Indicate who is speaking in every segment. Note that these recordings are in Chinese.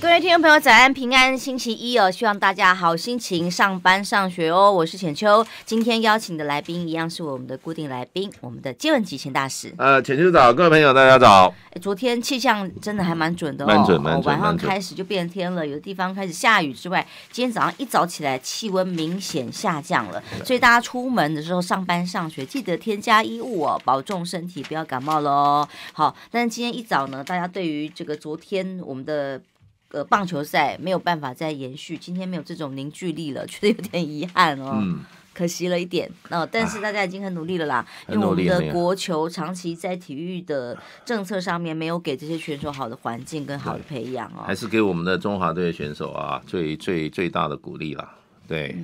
Speaker 1: 各位听众朋友，早安平安，星期一哦，希望大家好心情上班上学哦。我是浅秋，今天邀请的来宾一样是我们的固定来宾，我们的接吻气象大使。
Speaker 2: 呃，浅秋早，各位朋友大家早。
Speaker 1: 哎，昨天气象真的还蛮准的哦，蛮准蛮准。晚上开始就变天了，有的地方开始下雨之外，今天早上一早起来气温明显下降了，所以大家出门的时候上班上学记得添加衣物哦，保重身体，不要感冒喽。好，但是今天一早呢，大家对于这个昨天我们的。呃，棒球赛没有办法再延续，今天没有这种凝聚力了，觉得有点遗憾哦，可惜了一点。那但是大家已经很努力了啦，因为我们的国球长期在体育的政策上面没有给这些选手好的环境跟好的培养哦，还
Speaker 2: 是给我们的中华队选手啊最最最大的鼓励啦，对，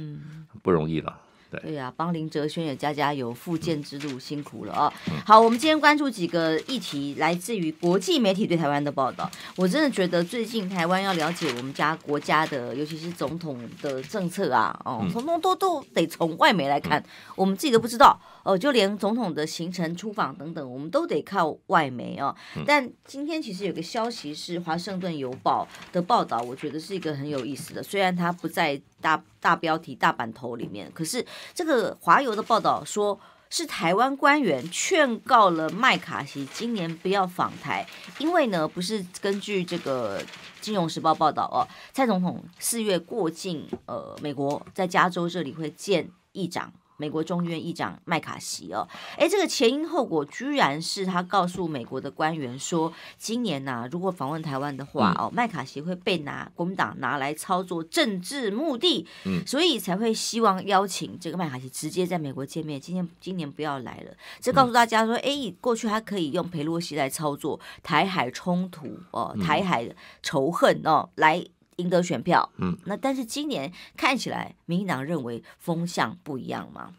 Speaker 2: 不容易了。
Speaker 1: 对呀，帮林哲轩也加加油，复健之路辛苦了啊！好，我们今天关注几个议题，来自于国际媒体对台湾的报道。我真的觉得最近台湾要了解我们家国家的，尤其是总统的政策啊，哦，统统都都得从外媒来看，我们自己都不知道。哦，就连总统的行程、出访等等，我们都得靠外媒哦。但今天其实有个消息是《华盛顿邮报》的报道，我觉得是一个很有意思的。虽然它不在大大标题大版头里面，可是这个华邮的报道说，是台湾官员劝告了麦卡锡今年不要访台，因为呢，不是根据这个《金融时报》报道哦，蔡总统四月过境，呃，美国在加州这里会见议长。美国众院议长麦卡锡哦，哎，这个前因后果居然是他告诉美国的官员说，今年呐，如果访问台湾的话哦，麦卡锡会被拿国民党拿来操作政治目的，嗯，所以才会希望邀请这个麦卡锡直接在美国见面。今天今年不要来了，这告诉大家说，哎，过去他可以用佩洛西来操作台海冲突哦，台海仇恨哦来。赢得选票，嗯，那但是今年看起来民进党认为风向不一样吗？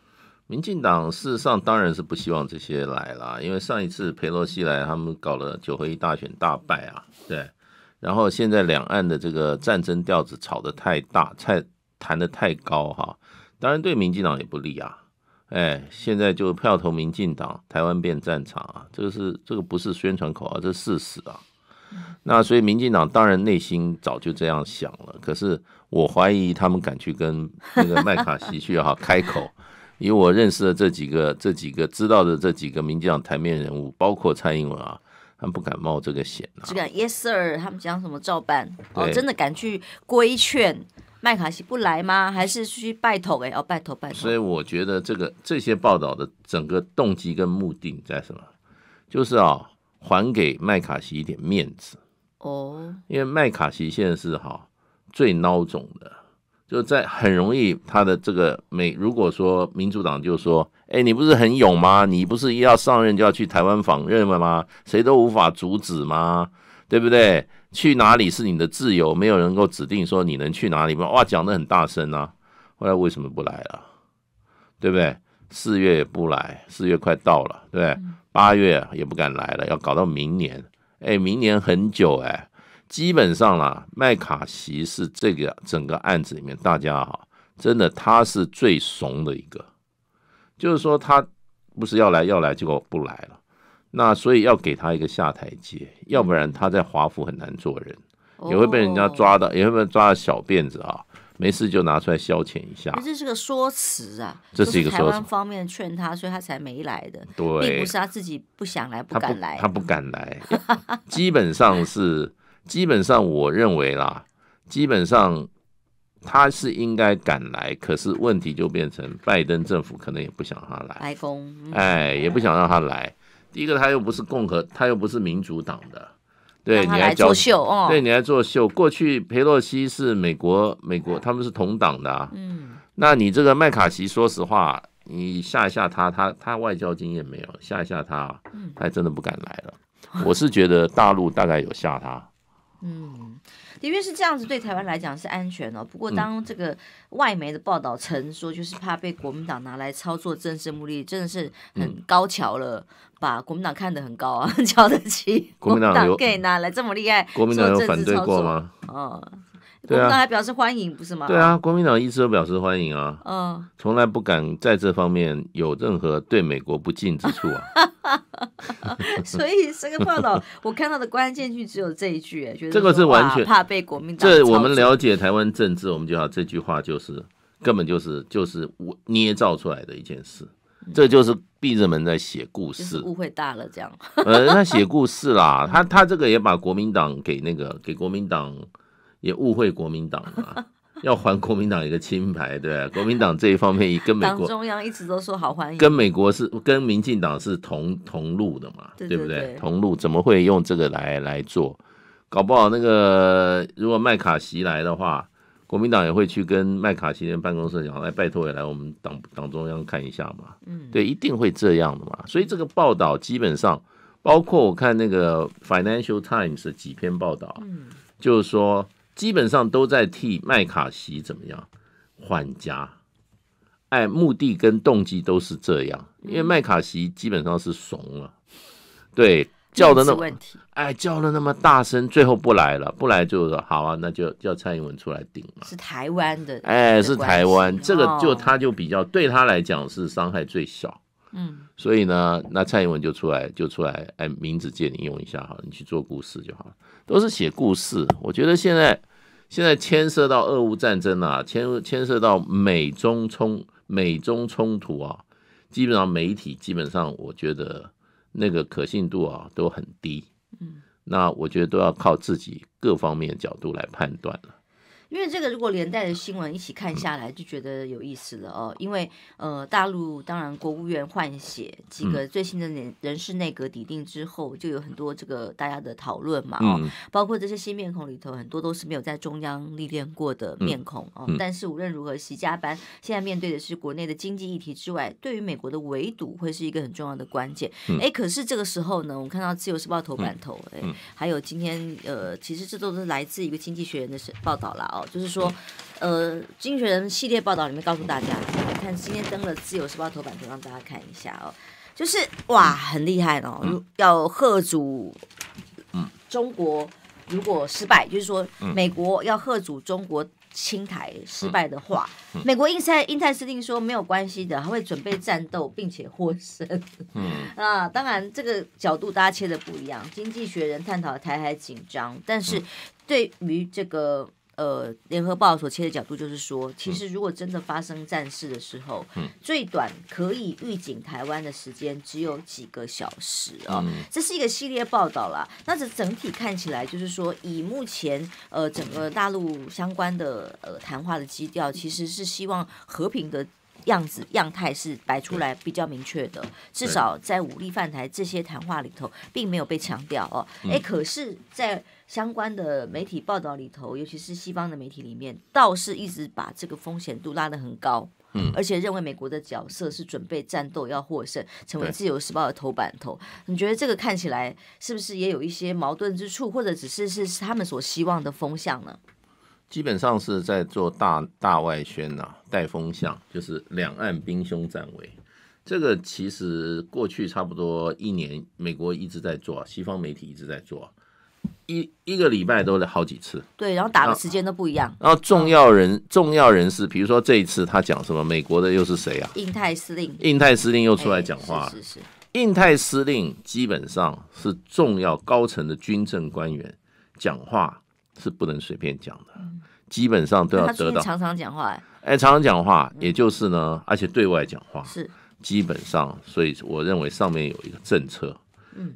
Speaker 2: 民进党事实上当然是不希望这些来了，因为上一次佩洛西来他们搞了九合一大选大败啊，对，然后现在两岸的这个战争调子吵得太大，太谈得太高哈，当然对民进党也不利啊，哎，现在就票投民进党，台湾变战场啊，这个是这个不是宣传口啊，这是事实啊。那所以，民进党当然内心早就这样想了。可是，我怀疑他们敢去跟那个麦卡锡去哈 开口，以我认识的这几个、这几个知道的这几个民进党台面人物，包括蔡英文啊，他们不敢冒这个险
Speaker 1: 啊。只敢 Yes sir，他们讲什么照办？哦，真的敢去规劝麦卡锡不来吗？还是去拜托哎，要拜托拜托！所
Speaker 2: 以我觉得这个这些报道的整个动机跟目的在什么？就是啊。还给麦卡锡一点面子哦，因为麦卡锡现在是哈最孬种的，就在很容易他的这个美如果说民主党就说，哎，你不是很勇吗？你不是一要上任就要去台湾访任了吗？谁都无法阻止吗？对不对？去哪里是你的自由，没有人够指定说你能去哪里吗？哇，讲的很大声啊，后来为什么不来了？对不对？四月也不来，四月快到了，对八月也不敢来了，要搞到明年。哎，明年很久哎，基本上啦，麦卡锡是这个整个案子里面，大家哈，真的他是最怂的一个，就是说他不是要来要来就不来了。那所以要给他一个下台阶，要不然他在华府很难做人，也会被人家抓的，也会被抓到小辫子啊。没事就拿出来消遣一下，这
Speaker 1: 是个说辞啊。这是一个台湾方面劝他，所以他才没来的。对，并不是他自己不想来，不敢来，他不
Speaker 2: 敢来。基本上是，基本上我认为啦，基本上他是应该敢来，可是问题就变成拜登政府可能也不想他来，白宫哎，也不想让他来。第一个他又不是共和，他又不是民主党的。对你来作秀哦，对你来作秀。过去佩洛西是美国，美国他们是同党的。嗯，那你这个麦卡锡，说实话，你吓一吓他，他他外交经验没有，吓一吓他，他真的不敢来了。我是觉得大陆大概有吓他。
Speaker 1: 嗯，的确是这样子，对台湾来讲是安全哦。不过当这个外媒的报道称说，就是怕被国民党拿来操作政治目的，真的是很高桥了。把国民党看得很高啊，瞧得起国民党给拿来这么厉害，国民党有反对过吗？嗯，
Speaker 2: 国民党还表示
Speaker 1: 欢迎，不是吗？对啊，
Speaker 2: 国民党一直都表示欢迎啊。嗯，从来不敢在这方面有任何对美国不敬之处啊。
Speaker 1: 所以这个报道，我看到的关键句只有这一句，哎，觉得这个是完全怕被国民党。这我们了
Speaker 2: 解台湾政治，我们就得这句话就是根本就是就是我捏造出来的一件事。这就是闭着门在写故事，误
Speaker 1: 会大了这样。呃，他写
Speaker 2: 故事啦，他他这个也把国民党给那个给国民党也误会国民党了，要还国民党一个清白，对国民党这一方面也跟美国中
Speaker 1: 央一直都说好欢迎，跟
Speaker 2: 美国是跟民进党是同同路的嘛，对不对？同路怎么会用这个来来做？搞不好那个如果麦卡锡来的话。国民党也会去跟麦卡锡的办公室讲，来拜托也来我们党党中央看一下嘛。嗯，对，一定会这样的嘛。所以这个报道基本上，包括我看那个《Financial Times》的几篇报道，就是说基本上都在替麦卡锡怎么样换家，哎，目的跟动机都是这样。因为麦卡锡基本上是怂了，对。叫的那哎，叫了那么大声，最后不来了，不来就说好啊，那就叫蔡英文出来顶嘛。
Speaker 1: 是台湾的哎，是台湾，这个就他
Speaker 2: 就比较对他来讲是伤害最小，嗯，所以呢，那蔡英文就出来就出来，哎，名字借你用一下好，你去做故事就好了，都是写故事。我觉得现在现在牵涉到俄乌战争啊，牵牵涉到美中冲美中冲突啊，基本上媒体基本上我觉得。那个可信度啊都很低，嗯，那我觉得都要靠自己各方面角度来判断了。
Speaker 1: 因为这个如果连带的新闻一起看下来，就觉得有意思了哦。因为呃，大陆当然国务院换血，几个最新的人人事内阁底定之后，就有很多这个大家的讨论嘛。哦。包括这些新面孔里头，很多都是没有在中央历练过的面孔哦。但是无论如何，习家班现在面对的是国内的经济议题之外，对于美国的围堵会是一个很重要的关键。嗯。哎，可是这个时候呢，我们看到《自由时报》头版头，哎，还有今天呃，其实这都是来自一个《经济学人》的报道啦。就是说，呃，《经济学人》系列报道里面告诉大家，看今天登了《自由时报》头版图，让大家看一下哦。就是哇，很厉害哦！要贺主，嗯，中国如果失败，就是说，美国要贺主中国清台失败的话，美国印太印太司令说没有关系的，他会准备战斗并且获胜。嗯，啊，当然这个角度大家切的不一样，《经济学人》探讨台海紧张，但是对于这个。呃，联合报所切的角度就是说，其实如果真的发生战事的时候，最短可以预警台湾的时间只有几个小时啊。这是一个系列报道啦。那这整体看起来就是说，以目前呃整个大陆相关的呃谈话的基调，其实是希望和平的。样子样态是摆出来比较明确的，至少在武力犯台这些谈话里头，并没有被强调哦。哎，可是，在相关的媒体报道里头，尤其是西方的媒体里面，倒是一直把这个风险度拉得很高，而且认为美国的角色是准备战斗要获胜，成为《自由时报》的头版头。你觉得这个看起来是不是也有一些矛盾之处，或者只是是他们所希望的风向呢？
Speaker 2: 基本上是在做大大外宣呐，带风向，就是两岸兵凶战危。这个其实过去差不多一年，美国一直在做，西方媒体一直在做，一一个礼拜都好几次。
Speaker 1: 对，然后打的时间都不一样。
Speaker 2: 然后重要人、重要人士，比如说这一次他讲什么，美国的又是谁啊？
Speaker 1: 印太司令，
Speaker 2: 印太司令又出来讲话。是是。印太司令基本上是重要高层的军政官员讲话。是不能随便讲的，基本上都要得到。常
Speaker 1: 常讲话，
Speaker 2: 哎，常常讲话，也就是呢，而且对外讲话是基本上，所以我认为上面有一个政策，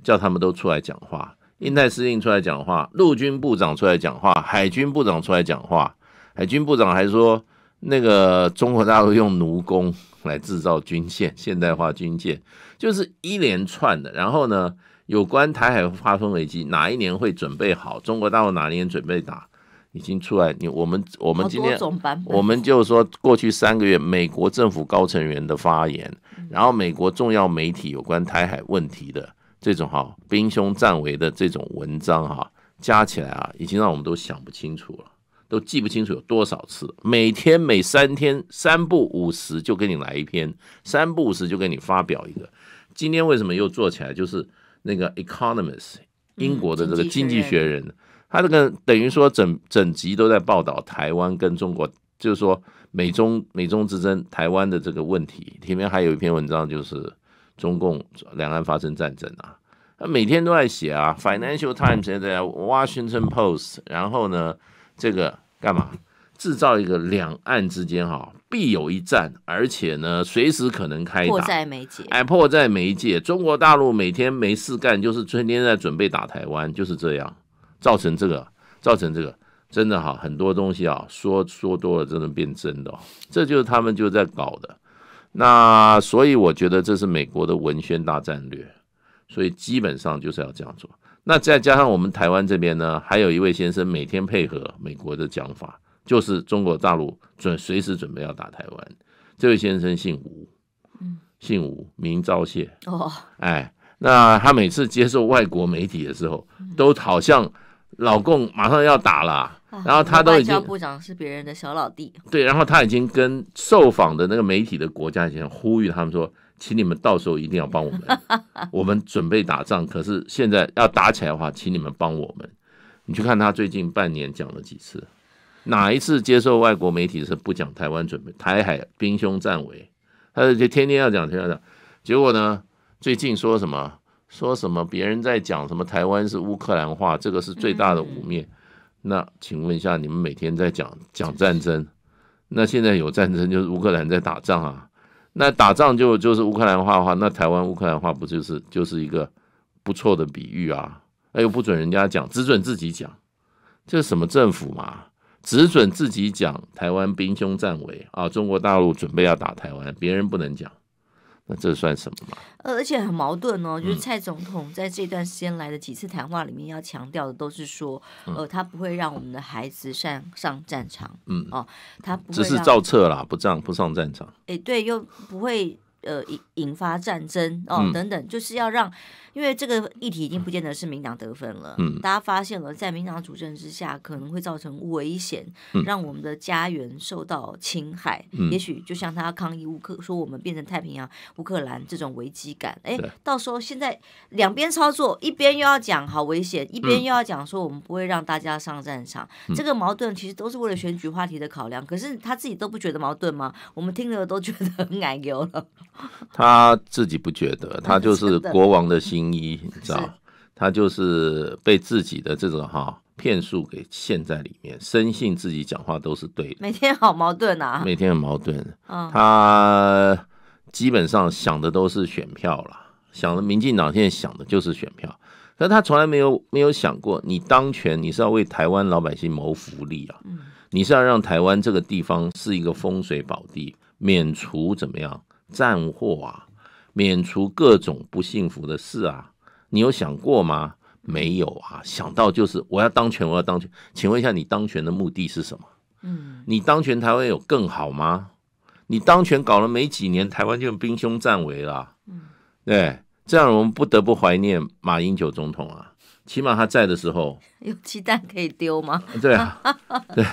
Speaker 2: 叫他们都出来讲话，印太司令出来讲话，陆军部长出来讲话，海军部长出来讲话，海军部长还说那个中国大陆用奴工来制造军舰，现代化军舰就是一连串的，然后呢。有关台海发生危机，哪一年会准备好？中国大陆哪一年准备打？已经出来，你我们我们今天我们就说，过去三个月美国政府高层员的发言，然后美国重要媒体有关台海问题的这种哈兵凶战危的这种文章哈，加起来啊，已经让我们都想不清楚了，都记不清楚有多少次，每天每三天三不五十就给你来一篇，三不五十就给你发表一个。今天为什么又做起来？就是。那个《Economist》英国的这个经济学人，他这个等于说整整集都在报道台湾跟中国，就是说美中美中之争台湾的这个问题。前面还有一篇文章，就是中共两岸发生战争啊，他每天都在写啊。《Financial Times》在《Washington Post》，然后呢，这个干嘛？制造一个两岸之间哈必有一战，而且呢随时可能开打，迫在
Speaker 1: 眉睫。哎，
Speaker 2: 迫在眉睫！中国大陆每天没事干，就是春天在准备打台湾，就是这样造成这个，造成这个真的哈很多东西啊说说多了真的变真的，这就是他们就在搞的。那所以我觉得这是美国的文宣大战略，所以基本上就是要这样做。那再加上我们台湾这边呢，还有一位先生每天配合美国的讲法。就是中国大陆准随时准备要打台湾，这位先生姓吴，姓吴名昭谢哦，哎，那他每次接受外国媒体的时候，都好像老共马上要打了，然后他都已经，部
Speaker 1: 长是别人的小老弟，
Speaker 2: 对，然后他已经跟受访的那个媒体的国家已经呼吁他们说，请你们到时候一定要帮我们，我们准备打仗，可是现在要打起来的话，请你们帮我们。你去看他最近半年讲了几次。哪一次接受外国媒体是不讲台湾准备台海兵凶战危？他就天天要讲，天天讲。结果呢？最近说什么说什么？别人在讲什么？台湾是乌克兰话，这个是最大的污蔑。那请问一下，你们每天在讲讲战争？那现在有战争，就是乌克兰在打仗啊。那打仗就就是乌克兰话的话，那台湾乌克兰话不就是就是一个不错的比喻啊？哎，又不准人家讲，只准自己讲，这是什么政府嘛？只准自己讲台湾兵凶战危啊！中国大陆准备要打台湾，别人不能讲，那这算什么嘛？
Speaker 1: 呃，而且很矛盾哦，就是蔡总统在这段时间来的几次谈话里面，要强调的都是说，呃，他不会让我们的孩子上上战场，嗯，哦，他只是照
Speaker 2: 册啦，不战不上战场。
Speaker 1: 哎，对，又不会呃引引发战争哦，等等，就是要让。因为这个议题已经不见得是民党得分了，大家发现了在民党主政之下可能会造成危险，让我们的家园受到侵害。也许就像他抗议乌克说我们变成太平洋乌克兰这种危机感。哎，到时候现在两边操作，一边又要讲好危险，一边又要讲说我们不会让大家上战场。这个矛盾其实都是为了选举话题的考量，可是他自己都不觉得矛盾吗？我们听了都觉得很矮油了。
Speaker 2: 他自己不觉得，他就是国王的心。林你知道，他就是被自己的这种哈骗术给陷在里面，深信自己讲话都是对的。
Speaker 1: 每天好矛盾啊！每
Speaker 2: 天很矛盾。嗯，他基本上想的都是选票了，想的民进党现在想的就是选票，可他从来没有没有想过，你当权你是要为台湾老百姓谋福利啊，嗯，你是要让台湾这个地方是一个风水宝地，免除怎么样战祸啊。免除各种不幸福的事啊，你有想过吗？没有啊，想到就是我要当权，我要当权。请问一下，你当权的目的是什么？嗯，你当权台湾有更好吗？你当权搞了没几年，台湾就兵凶战危了。嗯，对，这样我们不得不怀念马英九总统啊，起码他在的时候，
Speaker 1: 有鸡蛋可以丢吗？对啊，对，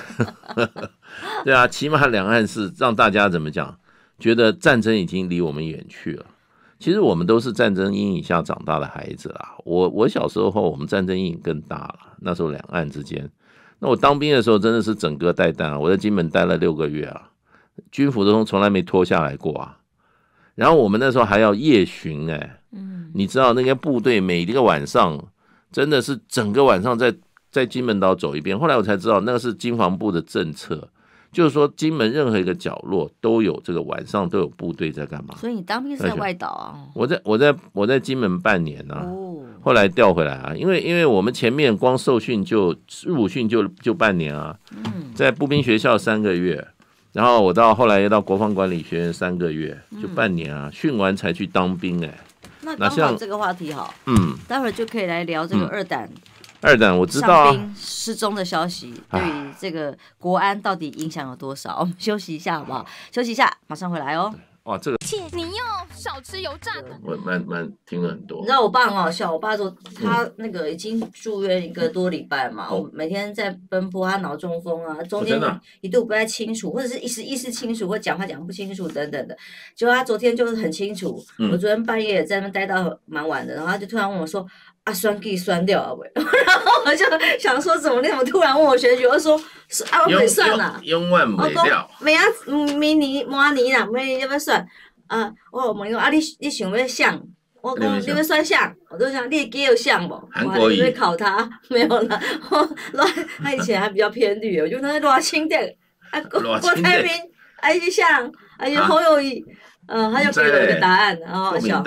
Speaker 2: 对啊，起码两岸是让大家怎么讲，觉得战争已经离我们远去了。其实我们都是战争阴影下长大的孩子啊！我我小时候，我们战争阴影更大了。那时候两岸之间，那我当兵的时候真的是整个带弹啊！我在金门待了六个月啊，军服都从来没脱下来过啊！然后我们那时候还要夜巡哎，嗯，你知道那个部队每一个晚上真的是整个晚上在在金门岛走一遍。后来我才知道那个是金防部的政策。就是说，金门任何一个角落都有这个晚上都有部队在干嘛？所
Speaker 1: 以你当兵是在外岛啊？
Speaker 2: 我在我在我在金门半年呢，后来调回来啊，因为因为我们前面光受训就入伍训就就半年啊，嗯，在步兵学校三个月，然后我到后来又到国防管理学院三个月，就半年啊，训完才去当兵哎。那刚好这
Speaker 1: 个话题好，嗯，待会儿就可以来聊这个二胆。
Speaker 2: 二等，我知道啊。兵
Speaker 1: 失踪的消息，对于这个国安到底影响有多少？休息一下好不好？休息一下，马上回来哦。哇，这个切，你要少吃油炸的。
Speaker 2: 我慢慢听了很多。
Speaker 1: 你知道我爸很好笑，我爸说他那个已经住院一个多礼拜嘛，我每天在奔波他脑中风啊，中间一度不太清楚，或者是一时意识清楚或讲话讲不清楚等等的，果他昨天就是很清楚。嗯。我昨天半夜在那待到蛮晚的，然后他就突然问我说。啊，算给算掉啊？喂，然后我就想说，怎么你怎么突然问我选举？我说是啊，我算啦，
Speaker 2: 永远没掉，
Speaker 1: 没啊，明年、明年啦，明年要要选啊。我问伊讲啊，你你想要选？我讲你要算谁？我都想，你给有谁不？韩国瑜？会考他？没有啦，热他以前还比较偏绿，我就那热青的。啊，郭郭台铭，哎，就选，哎哟，好有意。嗯，他就给我一个答案，然后小，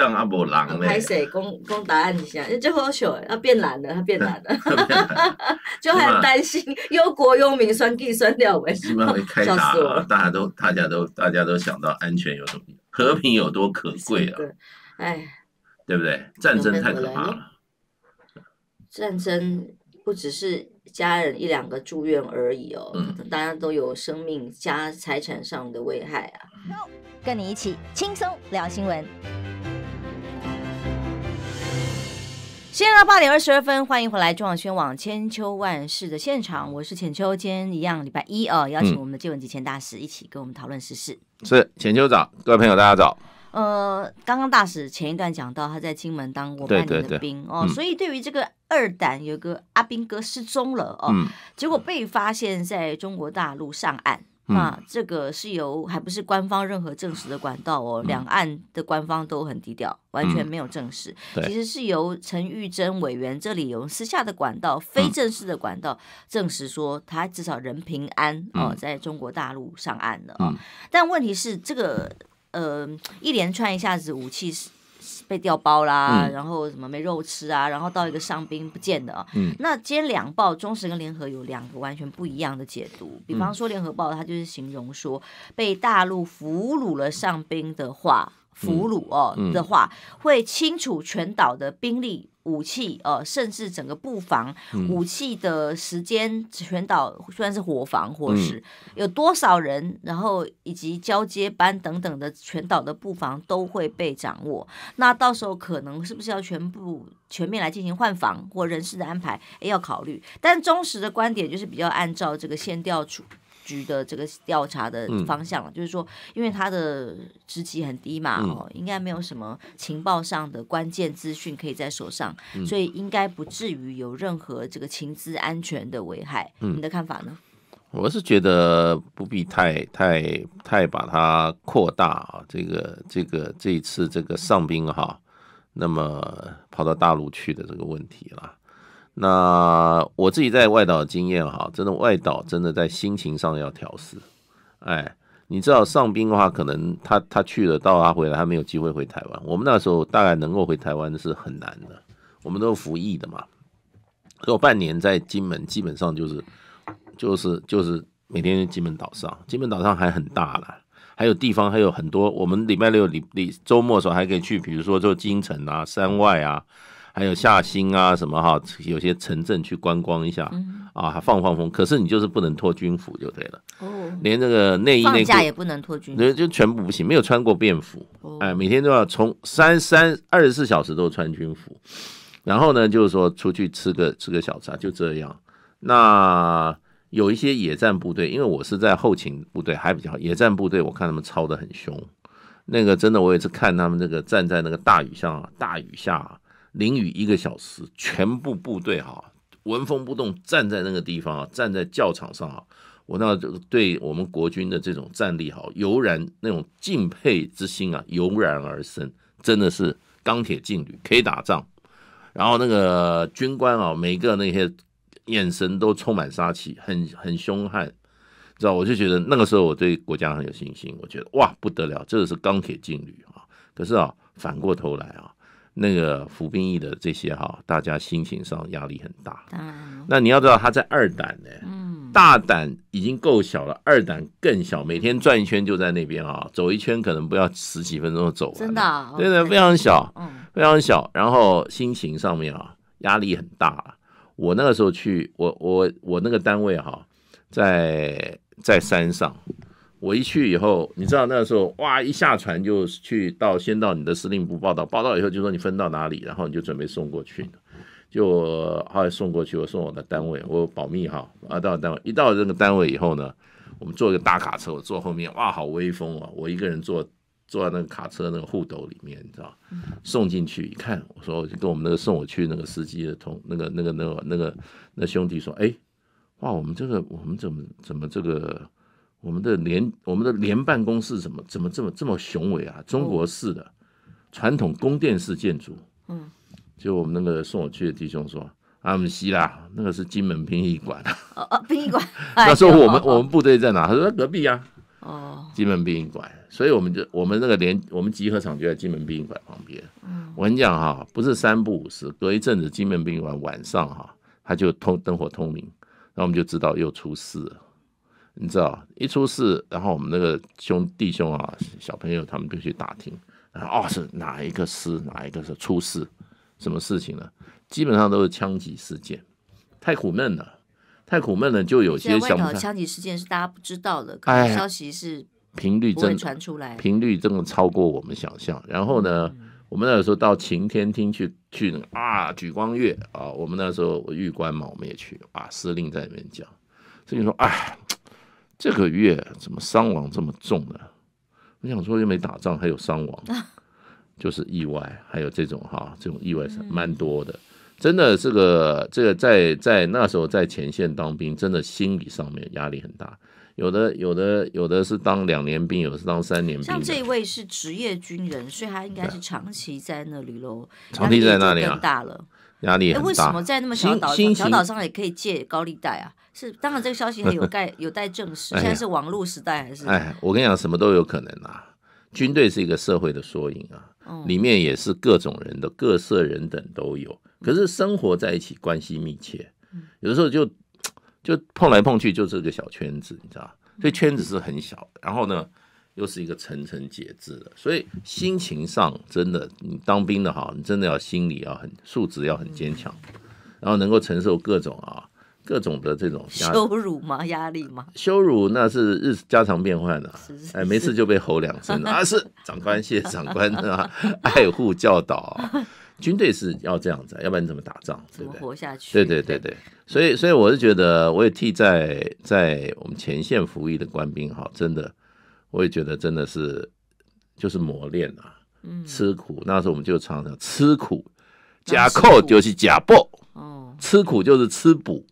Speaker 1: 还是供供答案一下，最后小要变懒了，他变懒了，就还担心忧国忧民，酸地酸掉喂。起码会开打，
Speaker 2: 大家都大家都大家都想到安全有什和平有多可贵了，哎，对不对？战争太可怕了。
Speaker 1: 战争不只是家人一两个住院而已哦，大家都有生命加财产上的危害啊。跟你一起轻松聊新闻。现在八点二十二分，欢迎回来中央宣网千秋万世的现场，我是浅秋，今天一样礼拜一哦，邀请我们的接吻及前大使一起跟我们讨论时事。
Speaker 2: 是浅秋早，各位朋友大家早。
Speaker 1: 呃，刚刚大使前一段讲到他在金门当半年的兵哦，所以对于这个二胆有个阿兵哥失踪了哦，结果被发现在中国大陆上岸。那这个是由还不是官方任何证实的管道哦，两岸的官方都很低调，完全没有证实。其实是由陈玉珍委员这里有私下的管道、非正式的管道证实说，他至少人平安哦，在中国大陆上岸了。但问题是这个呃一连串一下子武器是。被调包啦，然后什么没肉吃啊，然后到一个上宾不见得啊。那今天两报，中时跟联合有两个完全不一样的解读。比方说，联合报它就是形容说被大陆俘虏了上宾的话。俘虏哦的话，会清楚全岛的兵力、武器呃，甚至整个布防、武器的时间。全岛虽然是火防或是有多少人，然后以及交接班等等的全岛的布防都会被掌握。那到时候可能是不是要全部全面来进行换防或人事的安排？哎，要考虑。但忠实的观点就是比较按照这个线调处。局的这个调查的方向了，就是说，因为他的职级很低嘛，哦，应该没有什么情报上的关键资讯可以在手上，所以应该不至于有任何这个情资安全的危害。你的看法呢？
Speaker 2: 我是觉得不必太太太把它扩大啊，这个这个这一次这个上兵哈，那么跑到大陆去的这个问题了。那我自己在外岛经验哈，真的外岛真的在心情上要调试。哎，你知道上兵的话，可能他他去了，到他回来，他没有机会回台湾。我们那时候大概能够回台湾是很难的，我们都服役的嘛，有半年在金门，基本上就是就是就是每天金门岛上，金门岛上还很大了，还有地方还有很多。我们礼拜六、礼礼周末的时候还可以去，比如说就金城啊、山外啊。还有下新啊什么哈，有些城镇去观光一下啊，放放风。可是你就是不能脱军服就对了，连这个内衣内裤也不
Speaker 1: 能脱军服，对，
Speaker 2: 就全部不行，没有穿过便服。哎，每天都要从三三二十四小时都穿军服，然后呢，就是说出去吃个吃个小茶，就这样。那有一些野战部队，因为我是在后勤部队还比较好，野战部队我看他们操的很凶，那个真的我也是看他们那个站在那个大雨上，大雨下。淋雨一个小时，全部部队哈，闻风不动，站在那个地方啊，站在教场上啊，我那就对我们国军的这种战力哈，油然那种敬佩之心啊，油然而生，真的是钢铁劲旅，可以打仗。然后那个军官啊，每个那些眼神都充满杀气，很很凶悍，知道？我就觉得那个时候我对国家很有信心，我觉得哇不得了，这个是钢铁劲旅啊。可是啊，反过头来啊。那个服兵役的这些哈，大家心情上压力很大。那你要知道他在二胆呢，嗯，大胆已经够小了，二胆更小，每天转一圈就在那边啊，走一圈可能不要十几分钟就走了。真的，对对，非常小，嗯，非常小。然后心情上面啊，压力很大。我那个时候去，我我我那个单位哈，在在山上。我一去以后，你知道那时候哇，一下船就去到先到你的司令部报道，报道以后就说你分到哪里，然后你就准备送过去，就后来送过去。我送我的单位，我保密哈啊，到单位一到这个单位以后呢，我们坐个大卡车，我坐后面哇，好威风啊！我一个人坐坐在那个卡车那个护斗里面，你知道？送进去一看，我说就跟我们那个送我去那个司机的同那个那个那个那个那兄弟说，哎，哇，我们这个我们怎么怎么这个。我们的联我们的联办公室怎么怎么这么这么雄伟啊？中国式的传统宫殿式建筑。嗯，就我们那个送我去的弟兄说，阿姆西啦，那个是金门殡仪馆。
Speaker 1: 哦哦，殡仪馆。他说我们我们
Speaker 2: 部队在哪？他说隔壁啊。哦，金门殡仪馆。所以我们就我们那个连我们集合场就在金门殡仪馆旁边。嗯，我跟你讲哈，不是三不五时，隔一阵子金门殡仪馆晚上哈，它就通灯火通明，那我们就知道又出事了。你知道一出事，然后我们那个兄弟兄啊，小朋友他们就去打听，啊，是哪一个师，哪一个是出事，什么事情呢？基本上都是枪击事件，太苦闷了，太苦闷了，就有。在外国枪
Speaker 1: 击事件是大家不知道的，可能消息是
Speaker 2: 频率真的传出来，频率真的超过我们想象。然后呢，我们那时候到晴天厅去去啊，举光月啊，我们那时候玉官嘛，我们也去啊，司令在里面讲，所以说唉。这个月怎么伤亡这么重呢？我想说又没打仗，还有伤亡，就是意外，还有这种哈，这种意外是蛮多的。真的，这个这个在在那时候在前线当兵，真的心理上面压力很大。有的有的有的是当两年兵，有的是当三年兵。像这
Speaker 1: 位是职业军人，所以他应该是长期在那里喽。长期在那里啊，大了压力很大。为什么在那么小岛小岛上也可以借高利贷啊？是，当然这个消息还有 待有待证实。现在是网络时代，还是？哎，
Speaker 2: 我跟你讲，什么都有可能啊。军队是一个社会的缩影啊，里面也是各种人的各色人等都有。可是生活在一起，关系密切，有的时候就就碰来碰去，就是个小圈子，你知道所以圈子是很小的。然后呢，又是一个层层节制的，所以心情上真的，你当兵的哈，你真的要心理要很素质要很坚强，然后能够承受各种啊。各种的这种羞
Speaker 1: 辱吗？压力吗？
Speaker 2: 羞辱那是日家常便饭的，哎，没事就被吼两声 啊！是长官谢 长官啊，爱护教导，军队是要这样子，要不然你怎么打仗？怎么活下去？对对对对，所以所以我是觉得，我也替在在我们前线服役的官兵哈，真的，我也觉得真的是就是磨练啊，嗯，吃苦。那时候我们就常常吃苦，假扣就是假报。哦，吃苦就是吃补。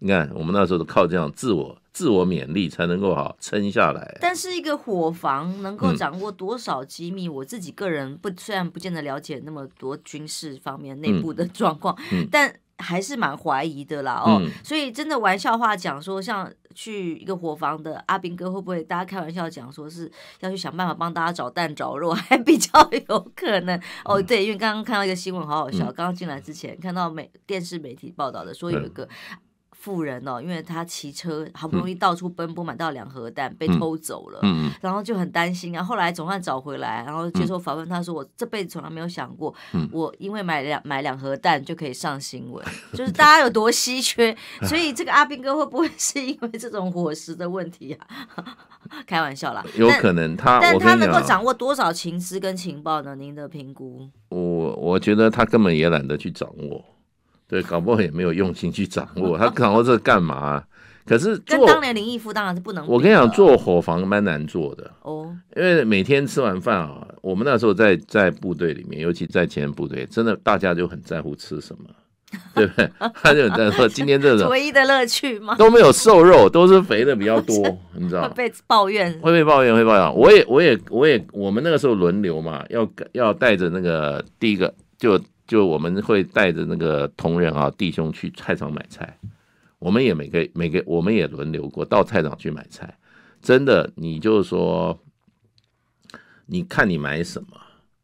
Speaker 2: 你看，我们那时候都靠这样自我自我勉励才能够哈撑下来。
Speaker 1: 但是一个伙房能够掌握多少机密，我自己个人不虽然不见得了解那么多军事方面内部的状况，但还是蛮怀疑的啦哦。所以真的玩笑话讲说，像去一个伙房的阿兵哥会不会？大家开玩笑讲说是要去想办法帮大家找蛋找肉，还比较有可能哦。对，因为刚刚看到一个新闻，好好笑。刚刚进来之前看到媒电视媒体报道的，说有一个。富人哦，因为他骑车好不容易到处奔波，买到两盒蛋被偷走了，然后就很担心啊。后来总算找回来，然后接受访问，他说：“我这辈子从来没有想过，我因为买两买两盒蛋就可以上新闻，就是大家有多稀缺。”所以这个阿斌哥会不会是因为这种伙食的问题啊？开玩笑啦，有可能他，但他能够掌握多少情资跟情报呢？您的评估，
Speaker 2: 我我觉得他根本也懒得去掌握。对，搞不好也没有用心去掌握，他掌握这干嘛？可是跟当
Speaker 1: 年林毅夫当然是不能。我跟你讲，
Speaker 2: 做伙房蛮难做的哦，因为每天吃完饭啊，我们那时候在在部队里面，尤其在前部队，真的大家就很在乎吃什么，对不对？他就在说，今天这种 唯
Speaker 1: 一的乐趣吗？都没有
Speaker 2: 瘦肉，都是肥的比较多，你知道？
Speaker 1: 会被抱怨，
Speaker 2: 会被抱怨，会抱怨。我也，我也，我也，我们那个时候轮流嘛，要要带着那个第一个就。就我们会带着那个同仁啊，弟兄去菜场买菜。我们也每个每个，我们也轮流过到菜场去买菜。真的，你就说，你看你买什么，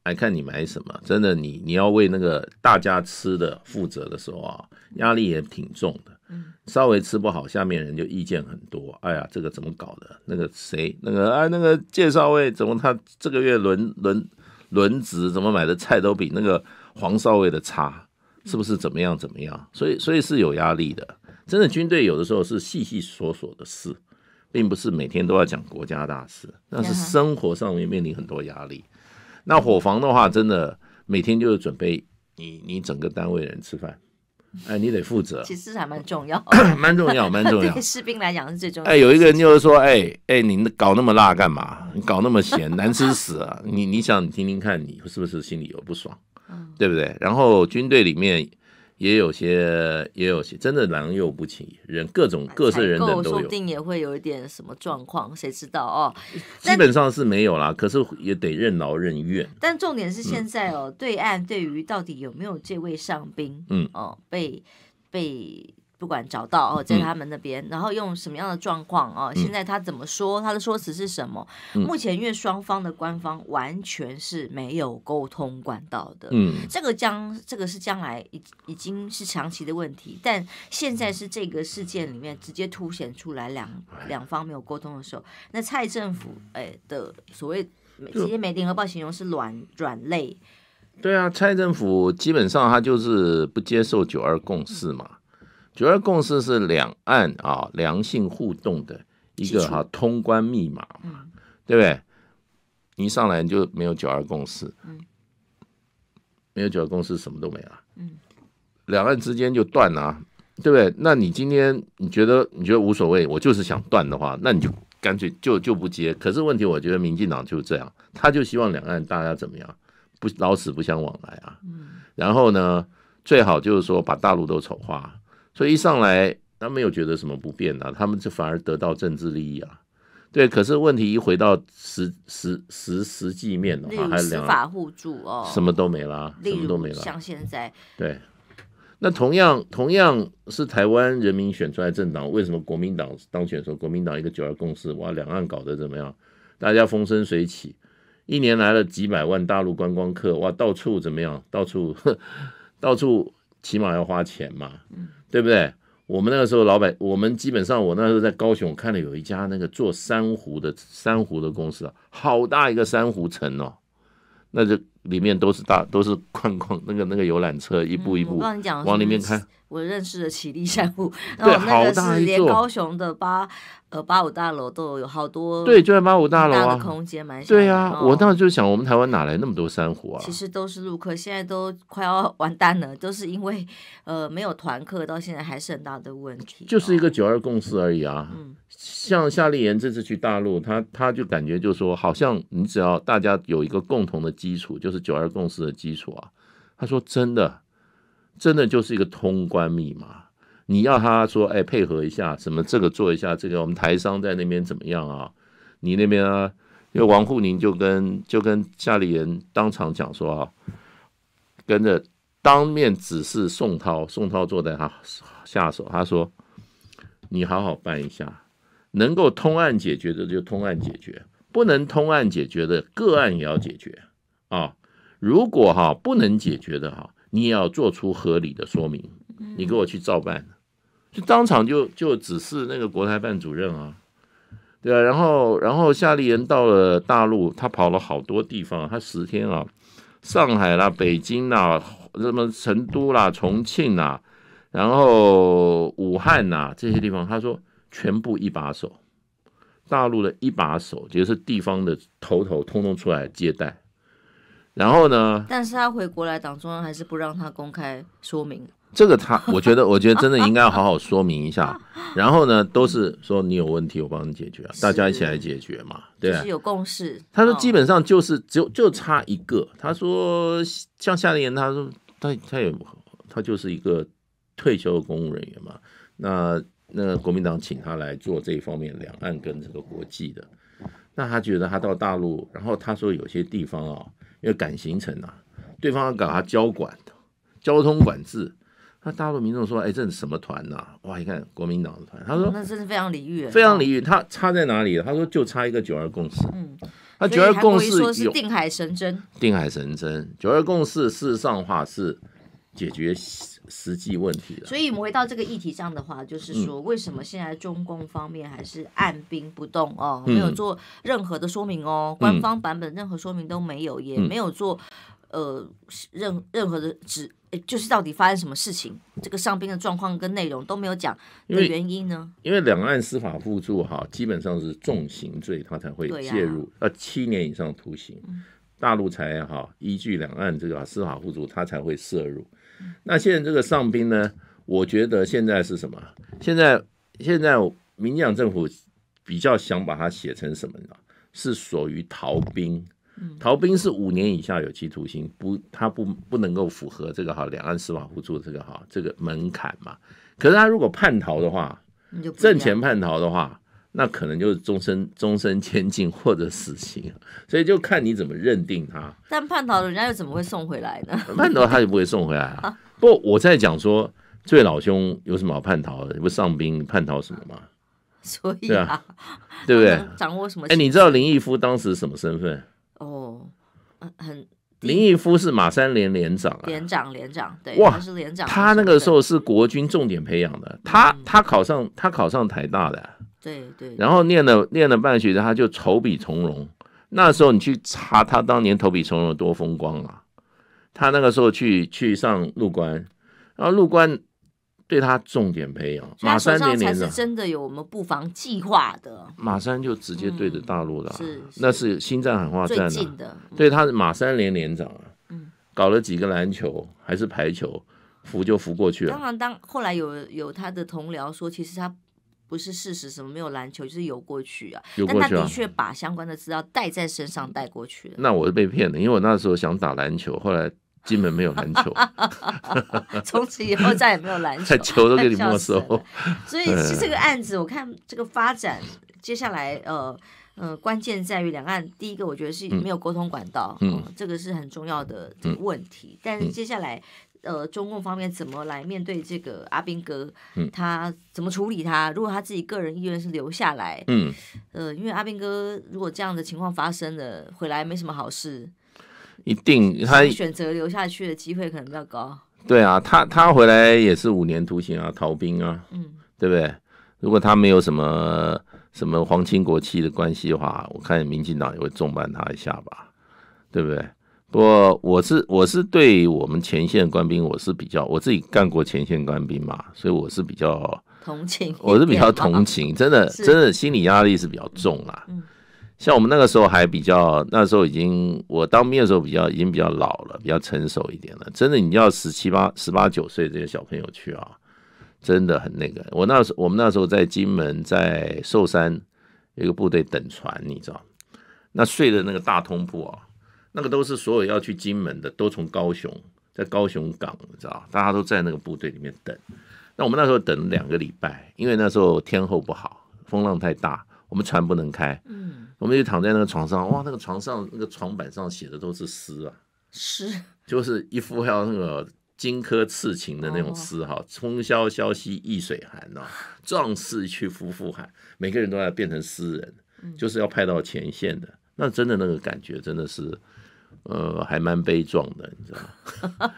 Speaker 2: 还看你买什么。真的，你你要为那个大家吃的负责的时候啊，压力也挺重的。稍微吃不好，下面人就意见很多。哎呀，这个怎么搞的？那个谁，那个哎，那个介绍位怎么他这个月轮轮轮值，怎么买的菜都比那个。黄少尉的差是不是怎么样怎么样？所以所以是有压力的。真的，军队有的时候是细细琐琐的事，并不是每天都要讲国家大事。但是生活上面面临很多压力。那伙房的话，真的每天就是准备你你整个单位人吃饭。哎，你得负责。其
Speaker 1: 实还蛮重要，蛮重要，蛮重要。对士兵来讲是最重要。哎，有一个人
Speaker 2: 就是说，哎哎，你搞那么辣干嘛？你搞那么咸，难吃死啊！你你想，你听听看，你是不是心里有不爽？对不对？然后军队里面也有些，也有些真的狼莠不齐，人各种各色人等都有，说不定
Speaker 1: 也会有一点什么状况，谁知道哦？基本
Speaker 2: 上是没有啦，可是也得任劳任怨。
Speaker 1: 但重点是现在哦，对岸对于到底有没有这位上宾，嗯，哦，被被。不管找到哦，在他们那边，然后用什么样的状况啊？现在他怎么说？他的说辞是什么？目前因为双方的官方完全是没有沟通管道的，嗯，这个将这个是将来已已经是长期的问题，但现在是这个事件里面直接凸显出来两两方没有沟通的时候，那蔡政府哎的所谓，直接没联和报形容是软软肋，
Speaker 2: 对啊，蔡政府基本上他就是不接受九二共识嘛。九二共识是两岸啊良性互动的一个哈通关密码嘛，对不对？一上来你就没有九二共识，嗯，没有九二共识，什么都没了，嗯，两岸之间就断了，对不对？那你今天你觉得你觉得无所谓，我就是想断的话，那你就干脆就就不接。可是问题，我觉得民进党就是这样，他就希望两岸大家怎么样，不老死不相往来啊，嗯，然后呢，最好就是说把大陆都丑化。所以一上来，他没有觉得什么不便啊，他们就反而得到政治利益啊。对，可是问题一回到实实实实际面的话，还有两法互
Speaker 1: 助哦，什么
Speaker 2: 都没了，什么都没了，像现在对，那同样同样是台湾人民选出来政党，为什么国民党当选时候，国民党一个九二共识，哇，两岸搞得怎么样？大家风生水起，一年来了几百万大陆观光客，哇，到处怎么样？到处 到处起码要花钱嘛。对不对？我们那个时候老板，我们基本上我那时候在高雄看了有一家那个做珊瑚的珊瑚的公司啊，好大一个珊瑚城哦，那就里面都是大都是矿矿那个那个游览车一步一步往里面看。
Speaker 1: 我认识的起立珊瑚，后那个是连高雄的八呃八五大楼都有，好多对，就在八五大楼大的空间蛮对啊。我当
Speaker 2: 时就想，我们台湾哪来那么多珊瑚啊？其实
Speaker 1: 都是陆客，现在都快要完蛋了，都是因为呃没有团客，到现在还是很大的问题。
Speaker 2: 就是一个九二共识而已啊。嗯，像夏丽言这次去大陆，他他就感觉就说，好像你只要大家有一个共同的基础，就是九二共识的基础啊。他说真的。真的就是一个通关密码，你要他说，哎，配合一下，什么这个做一下，这个我们台商在那边怎么样啊？你那边啊，因为王沪宁就跟就跟家里人当场讲说啊，跟着当面指示宋涛，宋涛坐在他下手，他说，你好好办一下，能够通案解决的就通案解决，不能通案解决的个案也要解决啊。如果哈不能解决的哈。你也要做出合理的说明，你给我去照办，就当场就就指示那个国台办主任啊，对啊，然后然后夏立人到了大陆，他跑了好多地方，他十天啊，上海啦、北京啦、什么成都啦、重庆啦，然后武汉呐这些地方，他说全部一把手，大陆的一把手，就是地方的头头，通通出来接待。然后呢？
Speaker 1: 但是他回国来，党中央还是不让他公开说明。
Speaker 2: 这个他，我觉得，我觉得真的应该要好好说明一下。然后呢，都是说你有问题，我帮你解决，大家一起来解决嘛，对吧？是有
Speaker 1: 共识。他说，基
Speaker 2: 本上就是，只有，就差一个。他说，像夏立言，他说，他他也他就是一个退休的公务人员嘛。那那国民党请他来做这一方面，两岸跟这个国际的。那他觉得他到大陆，然后他说有些地方啊，因为赶行程呐，对方要搞他交管、交通管制。那大陆民众说：“哎，这什么团呐？哇，你看国民党的团。”他说：“那真
Speaker 1: 是非常礼遇，非
Speaker 2: 常礼遇。他差在哪里他说就差一个九二共识。嗯，他九二共识，定
Speaker 1: 海神针。
Speaker 2: 定海神针。九二共识事实上话是。”解决实实际问题了。所
Speaker 1: 以我们回到这个议题上的话，就是说，为什么现在中共方面还是按兵不动哦，没有做任何的说明哦，官方版本任何说明都没有，也没有做呃任任何的指，就是到底发生什么事情，这个上兵的状况跟内容都没有讲的原因呢？
Speaker 2: 因为两岸司法互助哈，基本上是重刑罪他才会介入，呃，七年以上徒刑，大陆才哈依据两岸这个司法互助，他才会涉入。那现在这个上兵呢？我觉得现在是什么？现在现在民进党政府比较想把它写成什么？呢？是属于逃兵，逃兵是五年以下有期徒刑，不，他不不能够符合这个哈两岸司法互助这个哈这个门槛嘛。可是他如果叛逃的话，挣钱叛逃的话。那可能就是终身终身监禁或者死刑，所以就看你怎么认定他。
Speaker 1: 但叛逃人家又怎么会送回来呢？叛逃
Speaker 2: 他就不会送回来啊！不，我在讲说这位老兄有什么好叛逃？的？不上兵叛逃什么吗？
Speaker 1: 所以啊，对不对？掌握什么？哎，你知
Speaker 2: 道林毅夫当时什么身份？
Speaker 1: 哦，很
Speaker 2: 林毅夫是马三连连长，
Speaker 1: 连长连长对，他是连长？他
Speaker 2: 那个时候是国军重点培养的，他他考上他考上台大的。对对，然后念了念了半学期，他就投笔从戎。那时候你去查他当年投笔从戎多风光啊！他那个时候去去上陆关，然后陆关对他重点培养。马三连长是
Speaker 1: 真的有我们布防计划的。
Speaker 2: 马三就直接对着大陆的，那是新战喊话战的。对，他是马三连连长啊，搞了几个篮球还是排球，扶就扶过去了。当
Speaker 1: 然，当后来有有他的同僚说，其实他。不是事实，什么没有篮球就是游过去啊，但他的确把相关的资料带在身上带过去
Speaker 2: 了。那我是被骗的，因为我那时候想打篮球，后来金门没有篮球，从此以后
Speaker 1: 再也没有篮球，球都给你没收。
Speaker 2: 所以 这个
Speaker 1: 案子，我看这个发展，接下来呃呃，关键在于两岸。第一个，我觉得是没有沟通管道，嗯，这个是很重要的问题。但是接下来。呃，中共方面怎么来面对这个阿兵哥？他怎么处理他？如果他自己个人意愿是留下来，嗯，呃，因为阿兵哥如果这样的情况发生了，回来没什么好事，
Speaker 2: 一定他选
Speaker 1: 择留下去的机会可能比较高。
Speaker 2: 对啊，他他回来也是五年徒刑啊，逃兵啊，嗯，对不对？如果他没有什么什么皇亲国戚的关系的话，我看民进党也会重办他一下吧，对不对？我我是我是对我们前线官兵，我是比较我自己干过前线官兵嘛，所以我是比较
Speaker 1: 同情，我是比较同情，真的真的
Speaker 2: 心理压力是比较重啊。像我们那个时候还比较，那时候已经我当兵的时候比较已经比较老了，比较成熟一点了。真的，你要十七八、十八九岁这些小朋友去啊，真的很那个。我那时我们那时候在金门在寿山一个部队等船，你知道，那睡的那个大通铺啊。那个都是所有要去金门的都从高雄，在高雄港，你知道，大家都在那个部队里面等。那我们那时候等两个礼拜，因为那时候天候不好，风浪太大，我们船不能开。嗯，我们就躺在那个床上，哇，那个床上那个床板上写的都是诗啊，诗 就是一副要那个荆轲刺秦的那种诗哈，冲霄萧兮易水寒呐，壮士去扶父寒，每个人都要变成诗人，就是要派到前线的。那真的那个感觉真的是。呃，还蛮悲壮的，你知道吗？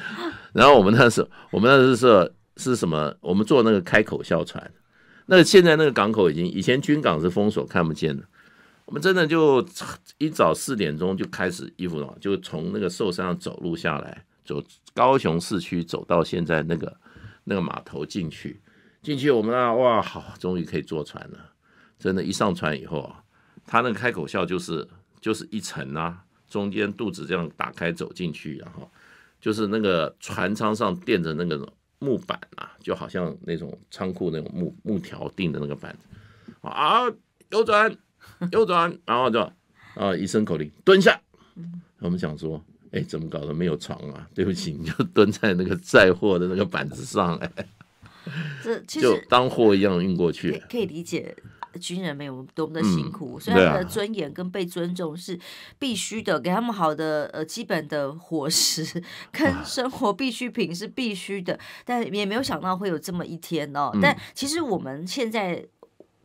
Speaker 2: 然后我们那时候，我们那时候是是什么？我们坐那个开口笑船。那现在那个港口已经，以前军港是封锁看不见的。我们真的就一早四点钟就开始衣服了，就从那个寿山走路下来，走高雄市区走到现在那个那个码头进去。进去我们那哇，好，终于可以坐船了。真的，一上船以后啊，它那个开口笑就是就是一层啊。中间肚子这样打开走进去，然后就是那个船舱上垫着那个木板啊，就好像那种仓库那种木木条钉的那个板子。啊，右转，右转，然后就啊一声口令，蹲下。我们想说，哎，怎么搞的，没有床啊？对不起，你就蹲在那个载货的那个板子上，哎，就当货一样运过去。
Speaker 1: 可以理解。军人没有多么的辛苦，所以他们的尊严跟被尊重是必须的，给他们好的呃基本的伙食跟生活必需品是必须的，但也没有想到会有这么一天哦。但其实我们现在。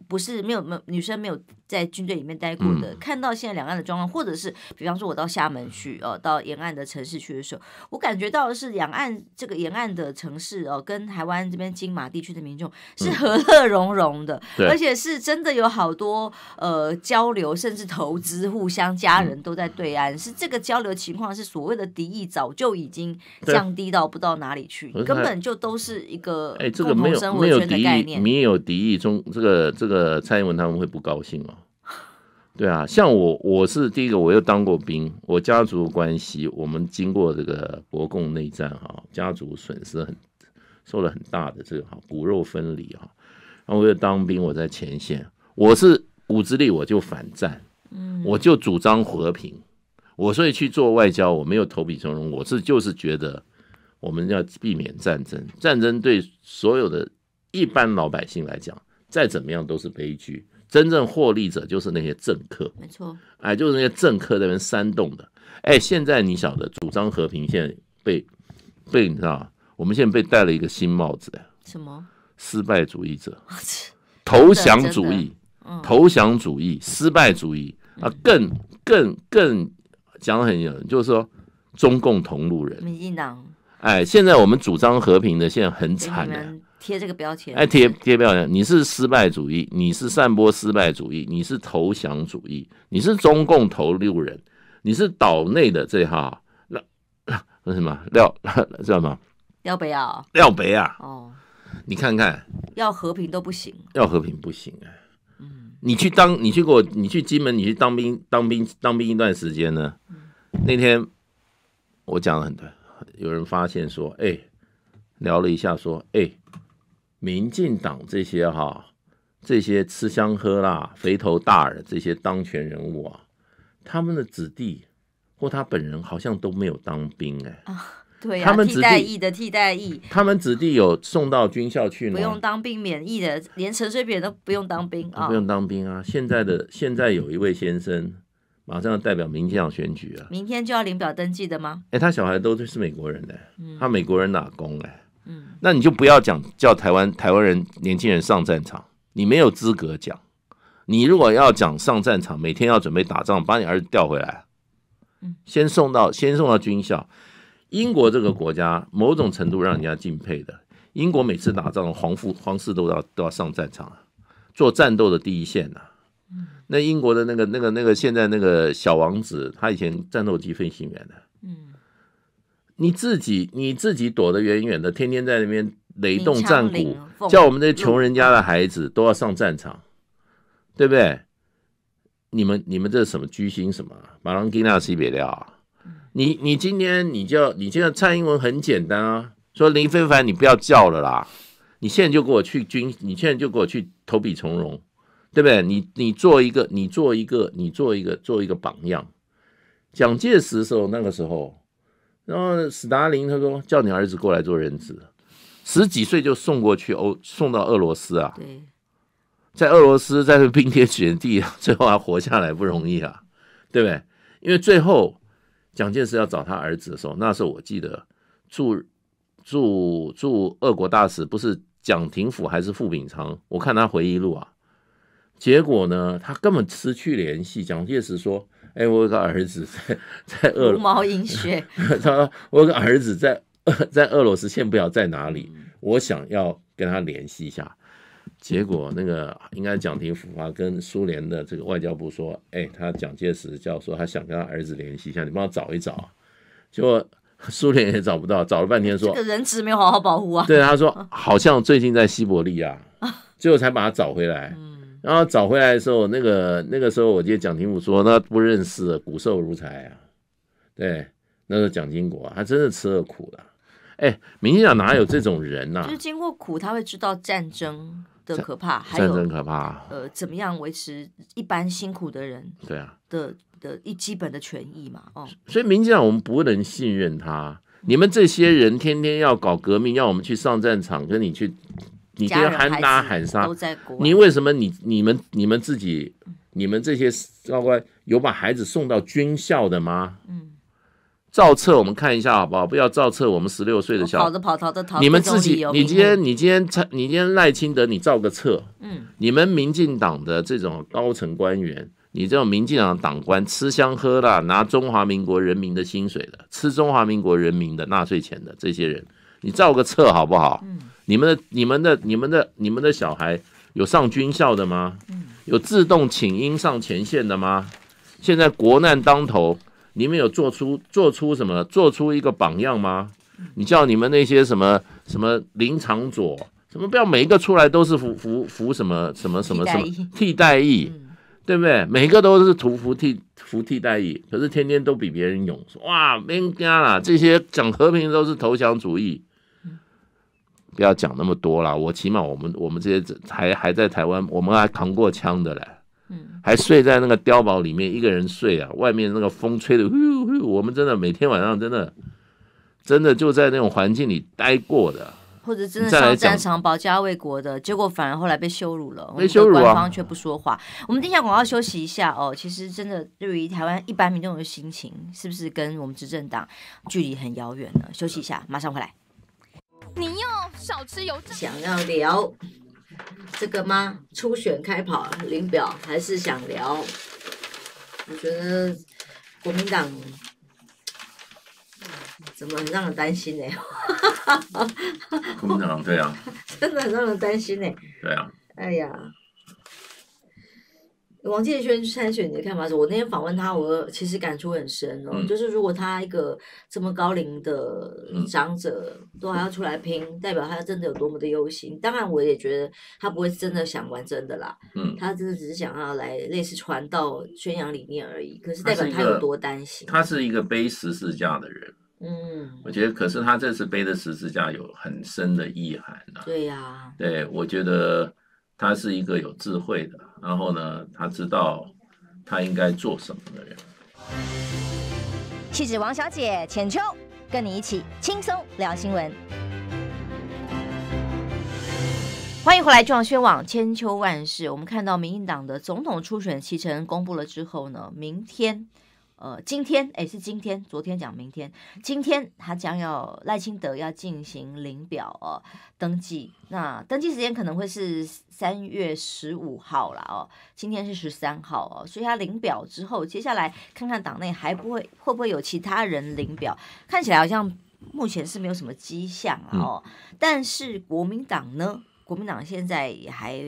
Speaker 1: 不是没有没有女生没有在军队里面待过的，看到现在两岸的状况，或者是比方说我到厦门去哦，到沿岸的城市去的时候，我感觉到的是两岸这个沿岸的城市哦，跟台湾这边金马地区的民众是和乐融融的，而且是真的有好多呃交流，甚至投资，互相家人都在对岸，是这个交流情况是所谓的敌意早就已经降低到不到哪里去，根本就都是一个哎这个没有没有敌意，你
Speaker 2: 也有敌意中这个这个。呃，蔡英文他们会不高兴哦。对啊，像我，我是第一个，我又当过兵，我家族关系，我们经过这个国共内战哈，家族损失很，受了很大的这个哈骨肉分离哈。然后我又当兵，我在前线，我是骨子里我就反战，嗯，我就主张和平，我所以去做外交，我没有投笔从戎，我是就是觉得我们要避免战争，战争对所有的一般老百姓来讲。再怎么样都是悲剧，真正获利者就是那些政客，没错，哎，就是那些政客那边煽动的，哎，现在你晓得主张和平，现在被被你知道我们现在被戴了一个新帽子，什么？失败主义者，投降主义，投降主义，失败主义啊，更更更讲很严就是说中共同路人，哎，现在我们主张和平的，现在很惨的。
Speaker 1: 贴这个标签，哎，贴
Speaker 2: 贴标签，你是失败主义，你是散播失败主义，你是投降主义，你是中共投六人，你是岛内的这哈那那什么廖知道吗？廖北啊，廖北啊，哦，你看看，
Speaker 1: 要和平都不行，
Speaker 2: 要和平不行啊，嗯，你去当，你去给我，你去金门，你去当兵，当兵，当兵一段时间呢，那天我讲了很多，有人发现说，哎，聊了一下说，哎。民进党这些哈，这些吃香喝辣、肥头大耳这些当权人物啊，他们的子弟或他本人好像都没有当兵哎。啊，对呀。替代役的
Speaker 1: 替代役。
Speaker 2: 他们子弟有送到军校去，不用
Speaker 1: 当兵，免役的，连陈水扁都不用当兵啊。不用
Speaker 2: 当兵啊！现在的现在有一位先生，马上要代表民进党选举啊。
Speaker 1: 明天就要领表登记的吗？
Speaker 2: 哎，他小孩都是美国人的，他美国人打工哎。嗯，那你就不要讲叫台湾台湾人年轻人上战场，你没有资格讲。你如果要讲上战场，每天要准备打仗，把你儿子调回来，先送到先送到军校。英国这个国家某种程度让人家敬佩的，英国每次打仗，皇父皇室都要都要上战场啊，做战斗的第一线啊。那英国的那个那个那个现在那个小王子，他以前战斗机飞行员的，嗯。你自己你自己躲得远远的，天天在那边雷动战鼓，叫我们这些穷人家的孩子都要上战场，对不对？你们你们这什么居心？什么马龙基纳西别料？你你今天你叫你叫蔡英文很简单啊，说林非凡你不要叫了啦，你现在就给我去军，你现在就给我去投笔从戎，对不对？你你做一个你做一个你做一个做一个榜样。蒋介石的时候那个时候。然后斯大林他说叫你儿子过来做人质，十几岁就送过去欧送到俄罗斯啊。在俄罗斯在这冰天雪地，最后还活下来不容易啊，对不对？因为最后蒋介石要找他儿子的时候，那时候我记得驻驻驻俄国大使不是蒋廷甫还是傅秉昌？我看他回忆录啊，结果呢他根本失去联系。蒋介石说。哎，我有个儿子在在俄，无毛
Speaker 1: 饮血。
Speaker 2: 他，我有个儿子在 在俄罗斯，现不了在哪里。我想要跟他联系一下，结果那个应该蒋廷黻啊，跟苏联的这个外交部说，哎，他蒋介石叫说他想跟他儿子联系一下，你帮我找一找。结果苏联也找不到，找了半天说人
Speaker 1: 质没有好好保护啊。对，他说
Speaker 2: 好像最近在西伯利亚，最后才把他找回来。然后找回来的时候，那个那个时候，我记得蒋廷武说，那不认识骨瘦如柴啊。对，那个蒋经国，他真的吃了苦了。哎，民进党哪有这种人呐？就是
Speaker 1: 经过苦，他会知道战争的可怕，还有战争可怕，呃，怎么样维持一般辛苦的人对啊的的一基本的权益嘛。
Speaker 2: 哦，所以民进党我们不能信任他。你们这些人天天要搞革命，要我们去上战场，跟你去。你今天喊打喊杀，你为什么你你们你们自己，你们这些教官有把孩子送到军校的吗？嗯，照册我们看一下好不好？不要照册我们十六岁的小孩跑着
Speaker 1: 跑逃着逃，你们自己，你今天你
Speaker 2: 今天你今天赖清德你照个册，嗯，你们民进党的这种高层官员，你这种民进党党官吃香喝辣，拿中华民国人民的薪水的，吃中华民国人民的纳税钱的这些人。你造个策好不好？你们的、你们的、你们的、你们的小孩有上军校的吗？有自动请缨上前线的吗？现在国难当头，你们有做出做出什么做出一个榜样吗？你叫你们那些什么什么林长左，什么不要每一个出来都是服服服什么什么什么什么替代役，对不对？每一个都是屠服替服替代役，可是天天都比别人勇，哇，兵家啦，这些讲和平都是投降主义。不要讲那么多了，我起码我们我们这些还还在台湾，我们还扛过枪的嘞，嗯，还睡在那个碉堡里面一个人睡啊，外面那个风吹的，我们真的每天晚上真的真的就在那种环境里待过的，
Speaker 1: 或者真的上战场保家卫国的结果，反而后来被羞辱了，被羞辱啊，却不说话。我们地下广告休息一下哦，其实真的对于台湾一百名众的心情，是不是跟我们执政党距离很遥远呢？休息一下，马上回来。你要少吃油炸。想要聊这个吗？初选开跑，领表还是想聊。我觉得国民党怎么让人担心呢？
Speaker 2: 国民党对啊，
Speaker 1: 真的很让人担心呢。对啊。哎呀。王建轩参选，你的看法是？我那天访问他，我其实感触很深哦。就是如果他一个这么高龄的长者，都还要出来拼，代表他真的有多么的忧心。当然，我也觉得他不会真的想玩真的啦。嗯，他真的只是想要来类似传道、宣扬理念而已。可是，代表他有多担心？他
Speaker 2: 是一个背十字架的人。嗯，我觉得，可是他这次背的十字架有很深的意涵
Speaker 1: 啊。对呀。
Speaker 2: 对，我觉得他是一个有智慧的。然后呢，他知道他应该做什么的人。
Speaker 1: 妻子王小姐浅秋跟你一起轻松聊新闻。欢迎回来，中央网，千秋万事。我们看到民进党的总统初选七成公布了之后呢，明天。呃，今天诶是今天，昨天讲明天，今天他将要赖清德要进行领表哦登记，那登记时间可能会是三月十五号了哦，今天是十三号哦，所以他领表之后，接下来看看党内还不会会不会有其他人领表，看起来好像目前是没有什么迹象哦，但是国民党呢，国民党现在也还。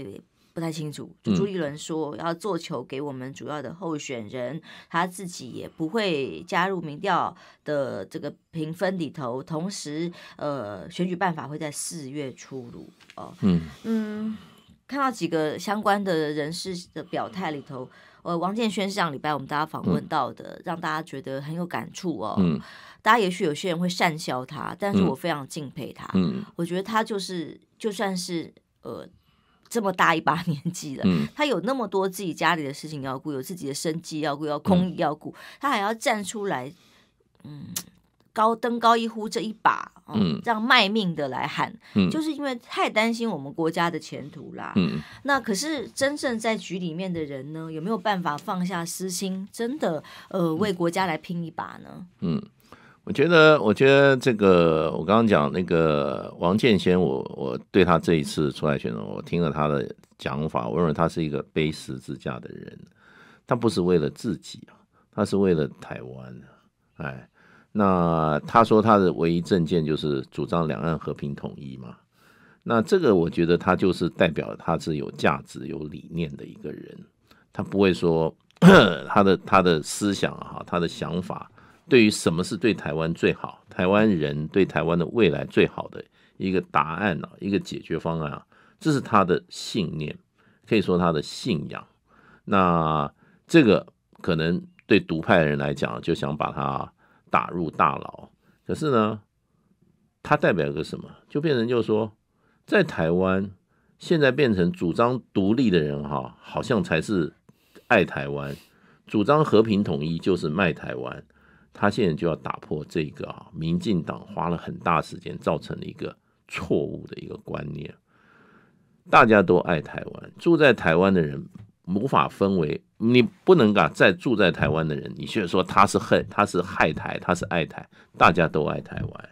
Speaker 1: 不太清楚，朱立伦说要做球给我们主要的候选人，他自己也不会加入民调的这个评分里头。同时，呃，选举办法会在四月出炉哦。嗯嗯，看到几个相关的人士的表态里头，呃，王建轩上礼拜我们大家访问到的，让大家觉得很有感触哦。嗯，大家也许有些人会善笑他，但是我非常敬佩他。嗯，我觉得他就是就算是呃。这么大一把 年纪了，他有那么多自己家里的事情要顾，有自己的生计要顾，要工要顾，他还要站出来，嗯，高登高一呼这一把，嗯，这样卖命的来喊，嗯，就是因为太担心我们国家的前途啦，嗯，那可是真正在局里面的人呢，有没有办法放下私心，真的，呃，为国家来拼一把呢？
Speaker 2: 嗯。我觉得，我觉得这个，我刚刚讲那个王建先，我我对他这一次出来选，我听了他的讲法，我认为他是一个背十字架的人，他不是为了自己啊，他是为了台湾啊。哎，那他说他的唯一政见就是主张两岸和平统一嘛，那这个我觉得他就是代表他是有价值、有理念的一个人，他不会说 他的他的思想啊，他的想法。对于什么是对台湾最好、台湾人对台湾的未来最好的一个答案呢？一个解决方案啊，这是他的信念，可以说他的信仰。那这个可能对独派的人来讲，就想把他打入大牢。可是呢，他代表个什么？就变成就说，在台湾现在变成主张独立的人哈，好像才是爱台湾；主张和平统一就是卖台湾。他现在就要打破这个啊，民进党花了很大时间造成的一个错误的一个观念，大家都爱台湾，住在台湾的人无法分为，你不能够在住在台湾的人，你却说他是恨，他是害台，他是爱台，大家都爱台湾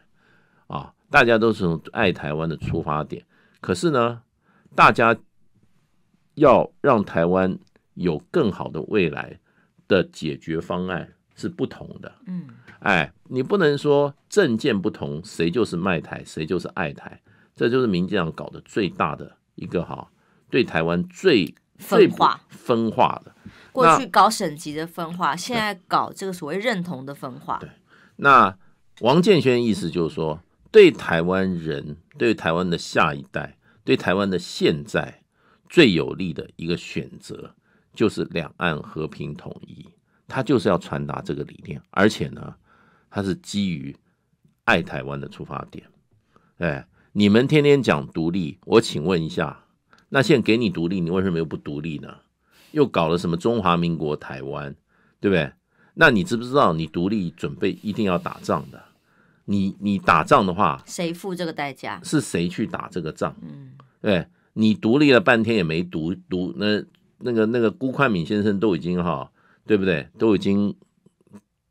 Speaker 2: 啊，大家都是从爱台湾的出发点，可是呢，大家要让台湾有更好的未来的解决方案。是不同的，嗯，哎，你不能说政见不同，谁就是卖台，谁就是爱台，这就是民间上搞的最大的一个哈，对台湾最最分化的。过去
Speaker 1: 搞省级的分化，现在搞这个所谓认同的分化。对，
Speaker 2: 那王建轩意思就是说，对台湾人、对台湾的下一代、对台湾的现在最有利的一个选择，就是两岸和平统一。他就是要传达这个理念，而且呢，他是基于爱台湾的出发点。哎，你们天天讲独立，我请问一下，那现在给你独立，你为什么又不独立呢？又搞了什么中华民国台湾，对不对？那你知不知道，你独立准备一定要打仗的？你你打仗的话，
Speaker 1: 谁付这个代价？
Speaker 2: 是谁去打这个仗？嗯，哎，你独立了半天也没独独，那那个那个辜宽敏先生都已经哈。对不对？都已经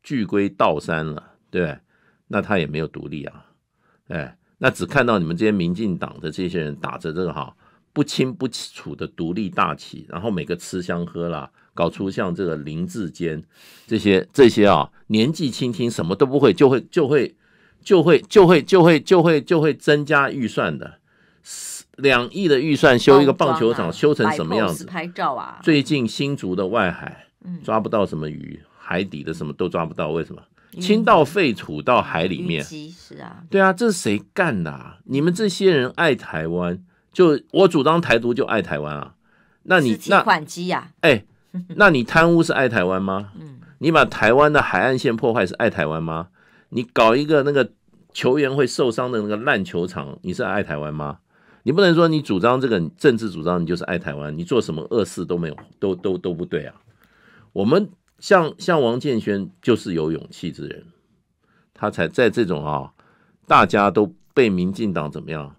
Speaker 2: 聚归道山了，对对？那他也没有独立啊，哎，那只看到你们这些民进党的这些人打着这个哈不清不楚的独立大旗，然后每个吃香喝辣，搞出像这个林志坚这些这些啊，年纪轻轻什么都不会，就会就会就会就会就会就会就会增加预算的，两亿的预算修一个棒球场，修成什么样子？
Speaker 1: 拍照啊！
Speaker 2: 最近新竹的外海。抓不到什么鱼，海底的什么都抓不到，为什么？倾倒废土到海里面，
Speaker 1: 是啊，
Speaker 2: 对啊，这是谁干的？啊？你们这些人爱台湾，就我主张台独就爱台湾啊？那你那呀？哎，那你贪污是爱台湾吗？嗯，你把台湾的海岸线破坏是爱台湾吗？你搞一个那个球员会受伤的那个烂球场，你是爱台湾吗？你不能说你主张这个政治主张你就是爱台湾，你做什么恶事都没有，都都都不对啊。我们像像王建轩就是有勇气之人，他才在这种啊，大家都被民进党怎么样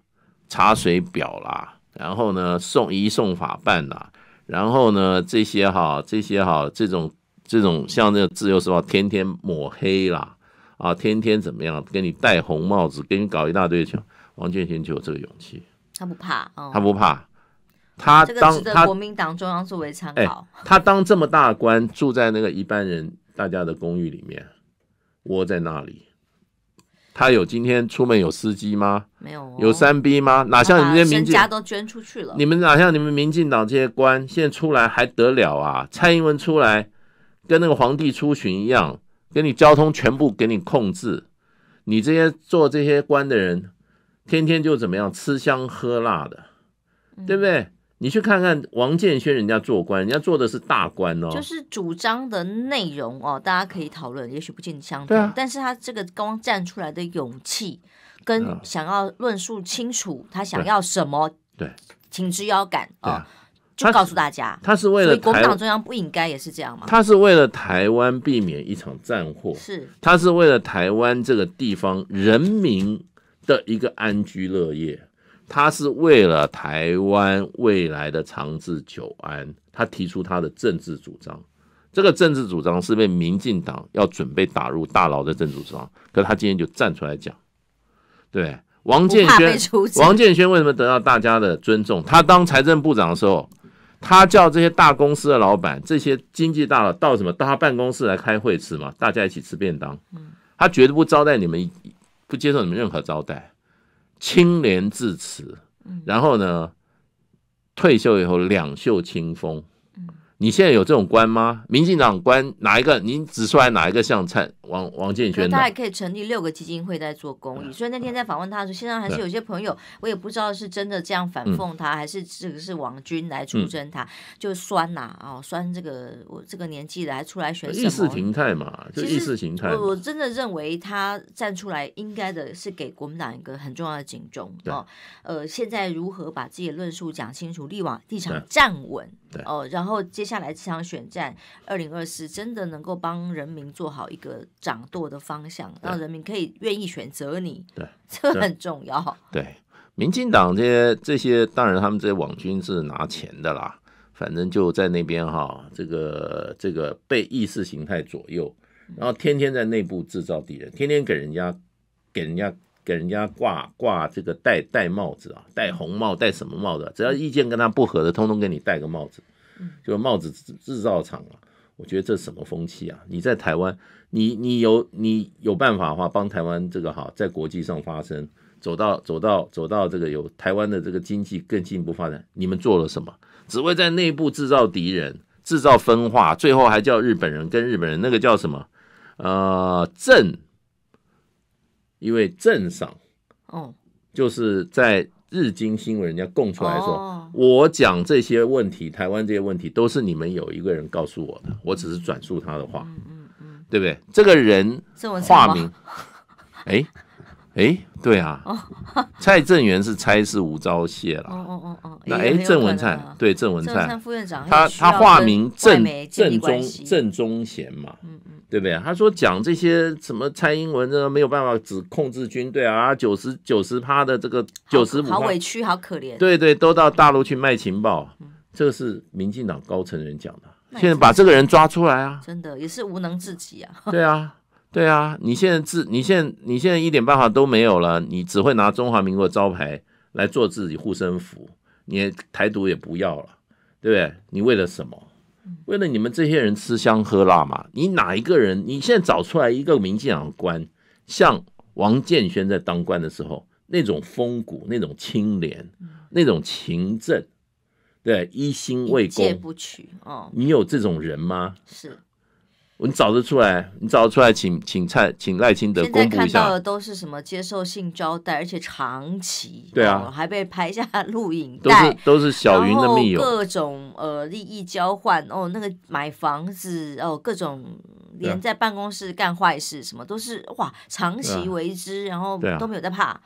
Speaker 2: 查水表啦，然后呢送移送法办啦，然后呢这些哈这些哈这种这种像那个自由时报天天抹黑啦，啊天天怎么样给你戴红帽子，给你搞一大堆球，王建轩就有这个勇气，
Speaker 1: 他不怕哦，他不
Speaker 2: 怕。他当他国民
Speaker 1: 党中央作为参考，
Speaker 2: 他当这么大官，住在那个一般人大家的公寓里面，窝在那里，他有今天出门有司机吗？没有，有三 B 吗？哪像你们这些民进都
Speaker 1: 捐出去了，你
Speaker 2: 们哪像你们民进党这些官，现在出来还得了啊？蔡英文出来跟那个皇帝出巡一样，跟你交通全部给你控制，你这些做这些官的人，天天就怎么样吃香喝辣的，对不对？你去看看王建轩，人家做官，人家做的是大官哦。就是
Speaker 1: 主张的内容哦，大家可以讨论，也许不尽相同。但是他这个刚站出来的勇气，跟想要论述清楚他想要什么，对，挺直腰杆啊，就告诉大家，他是为了国民党中央不应该也是这样吗？他
Speaker 2: 是为了台湾避免一场战祸，是。他是为了台湾这个地方人民的一个安居乐业。他是为了台湾未来的长治久安，他提出他的政治主张。这个政治主张是被民进党要准备打入大牢的政治主张。可是他今天就站出来讲，对王建轩，王建轩为什么得到大家的尊重？他当财政部长的时候，他叫这些大公司的老板、这些经济大佬到什么到他办公室来开会吃嘛，大家一起吃便当。他绝对不招待你们，不接受你们任何招待。清廉至此，然后呢？退休以后两袖清风，你现在有这种官吗？民进党官哪一个？您指出来哪一个像蔡王王建煊，他还可
Speaker 1: 以成立六个基金会在做公益，所以那天在访问他的时候，现在还是有些朋友，我也不知道是真的这样反讽他，还是这个是王军来出征他，就酸呐啊，酸这个我这个年纪的还出来选意识形
Speaker 2: 态嘛，就意识形态。我我
Speaker 1: 真的认为他站出来应该的是给国民党一个很重要的警钟哦。呃，现在如何把自己的论述讲清楚，力往立场站稳，哦，然后接下来这场选战，二零二四真的能够帮人民做好一个。掌舵的方向，让人民可以愿意选择你，
Speaker 2: 对，这很重要。对，民进党这些这些，当然他们这些网军是拿钱的啦，反正就在那边哈，这个这个被意识形态左右，然后天天在内部制造敌人，天天给人家给人家给人家挂挂这个戴戴帽子啊，戴红帽戴什么帽子，只要意见跟他不合的，通通给你戴个帽子，就是帽子制造厂啊。我觉得这什么风气啊？你在台湾，你你有你有办法的话，帮台湾这个好在国际上发声，走到走到走到这个有台湾的这个经济更进一步发展，你们做了什么？只会在内部制造敌人，制造分化，最后还叫日本人跟日本人那个叫什么？呃，镇，因为镇上，哦，就是在。日经新闻人家供出来说：“我讲这些问题，台湾这些问题，都是你们有一个人告诉我的，我只是转述他的话，对不对？这个人化名，哎。” 哎，对啊，蔡正元是差事无招谢了。哦哦
Speaker 1: 哦哦，那哎，郑文
Speaker 2: 灿对郑文灿
Speaker 1: 副院长，他他化名郑郑中
Speaker 2: 郑中贤嘛，嗯嗯，对不对他说讲这些什么蔡英文这没有办法只控制军队啊，九十九十趴的这个九十五，好委屈，好可怜。对对，都到大陆去卖情报，这个是民进党高层人讲的。现在把这个人抓出来啊！
Speaker 1: 真的也是无能至极啊！对啊。
Speaker 2: 对啊，你现在自你现在你现在一点办法都没有了，你只会拿中华民国招牌来做自己护身符，你台独也不要了，对不对？你为了什么？为了你们这些人吃香喝辣嘛？你哪一个人？你现在找出来一个民进党官，像王建轩在当官的时候那种风骨、那种清廉、那种勤政，对，一心为公，戒不
Speaker 1: 取哦。你有这种人
Speaker 2: 吗？是。你找得出来？你找得出来？请请蔡请赖清德公布一下。现在看到的
Speaker 1: 都是什么接受性招待，而且长期。对啊。还被拍下录影带。都是
Speaker 2: 都是小云的密友。然后各
Speaker 1: 种呃利益交换哦，那个买房子哦，各种连在办公室干坏事什么都是哇，长期为之，然后都没有在怕。